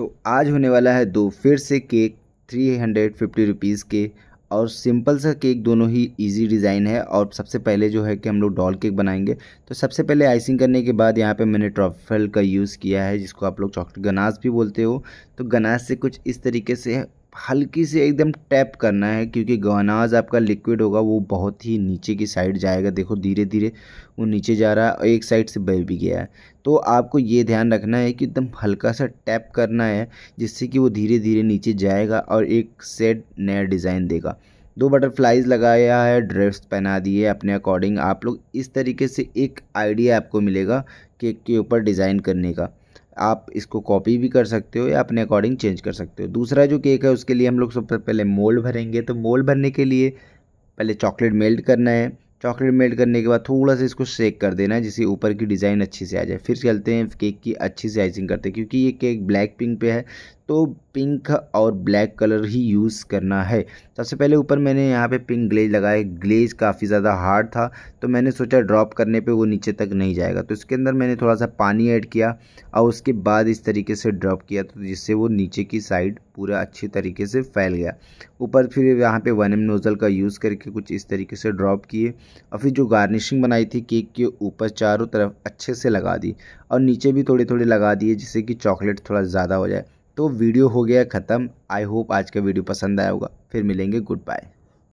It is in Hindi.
तो आज होने वाला है दो फिर से cake three hundred fifty rupees के और सिंपल सा केक दोनों ही इजी डिज़ाइन है और सबसे पहले जो है कि हम लोग डॉल केक बनाएंगे तो सबसे पहले आइसिंग करने के बाद यहाँ पे मैंने ट्रॉफल का यूज़ किया है जिसको आप लोग चॉकलेट गनाज भी बोलते हो तो गनाज से कुछ इस तरीके से हल्की से एकदम टैप करना है क्योंकि गनाज आपका लिक्विड होगा वो बहुत ही नीचे की साइड जाएगा देखो धीरे धीरे वो नीचे जा रहा है और एक साइड से बह भी गया है तो आपको ये ध्यान रखना है कि एकदम हल्का सा टैप करना है जिससे कि वो धीरे धीरे नीचे जाएगा और एक सेट नया डिज़ाइन देगा दो बटरफ्लाइज लगाया है ड्रेस पहना दिए अपने अकॉर्डिंग आप लोग इस तरीके से एक आइडिया आपको मिलेगा केक के ऊपर डिज़ाइन करने का आप इसको कॉपी भी कर सकते हो या अपने अकॉर्डिंग चेंज कर सकते हो दूसरा जो केक है उसके लिए हम लोग सबसे पहले मोल्ड भरेंगे तो मोल्ड भरने के लिए पहले चॉकलेट मेल्ट करना है चॉकलेट मेल्ट करने के बाद थोड़ा सा इसको शेक कर देना है जिससे ऊपर की डिज़ाइन अच्छी से आ जाए फिर चलते हैं केक की अच्छी से आइसिंग करते हैं क्योंकि ये केक ब्लैक पिंक पे है तो पिंक और ब्लैक कलर ही यूज़ करना है सबसे पहले ऊपर मैंने यहाँ पे पिंक ग्लेज लगाया ग्लेज काफ़ी ज़्यादा हार्ड था तो मैंने सोचा ड्रॉप करने पे वो नीचे तक नहीं जाएगा तो इसके अंदर मैंने थोड़ा सा पानी ऐड किया और उसके बाद इस तरीके से ड्रॉप किया तो जिससे वो नीचे की साइड पूरा अच्छे तरीके से फैल गया ऊपर फिर यहाँ पर वन एम नोज़ल का यूज़ करके कुछ इस तरीके से ड्रॉप किए और फिर जो गार्निशिंग बनाई थी केक के ऊपर चारों तरफ अच्छे से लगा दी और नीचे भी थोड़े थोड़े लगा दिए जिससे कि चॉकलेट थोड़ा ज़्यादा हो जाए तो वीडियो हो गया ख़त्म आई होप आज का वीडियो पसंद आया होगा फिर मिलेंगे गुड बाय